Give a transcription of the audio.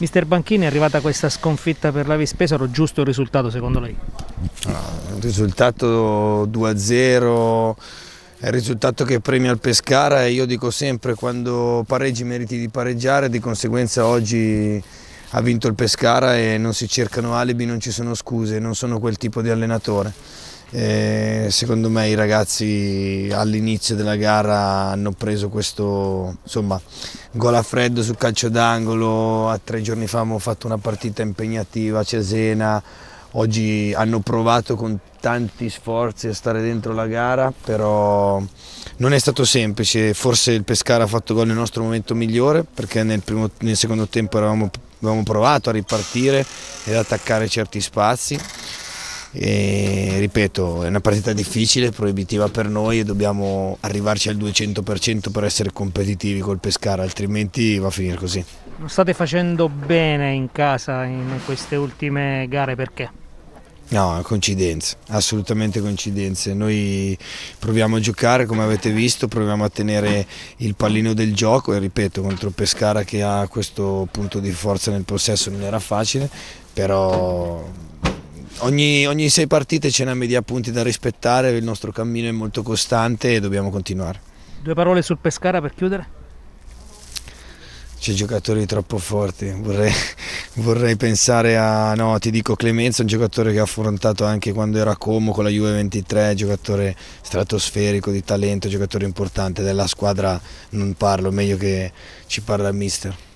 Mister Banchini è arrivata questa sconfitta per la Vispesaro, giusto il risultato secondo lei? Il ah, risultato 2-0 è il risultato che premia il Pescara e io dico sempre quando pareggi meriti di pareggiare, di conseguenza oggi ha vinto il Pescara e non si cercano alibi, non ci sono scuse, non sono quel tipo di allenatore. Eh, secondo me i ragazzi all'inizio della gara hanno preso questo insomma, gol a freddo sul calcio d'angolo, tre giorni fa abbiamo fatto una partita impegnativa a Cesena, oggi hanno provato con tanti sforzi a stare dentro la gara, però non è stato semplice, forse il Pescara ha fatto gol nel nostro momento migliore perché nel, primo, nel secondo tempo eravamo, avevamo provato a ripartire e ad attaccare certi spazi e, ripeto, è una partita difficile, proibitiva per noi e dobbiamo arrivarci al 200% per essere competitivi col Pescara, altrimenti va a finire così. Non state facendo bene in casa in queste ultime gare perché? No, coincidenze, assolutamente coincidenze. Noi proviamo a giocare, come avete visto, proviamo a tenere il pallino del gioco e ripeto, contro Pescara che ha questo punto di forza nel possesso non era facile, però ogni, ogni sei partite c'è una media punti da rispettare, il nostro cammino è molto costante e dobbiamo continuare. Due parole sul Pescara per chiudere? c'è giocatori troppo forti. Vorrei, vorrei, pensare a, no, ti dico Clemenza, un giocatore che ha affrontato anche quando era a Como con la Juve 23, giocatore stratosferico di talento, giocatore importante della squadra. Non parlo, meglio che ci parla il mister.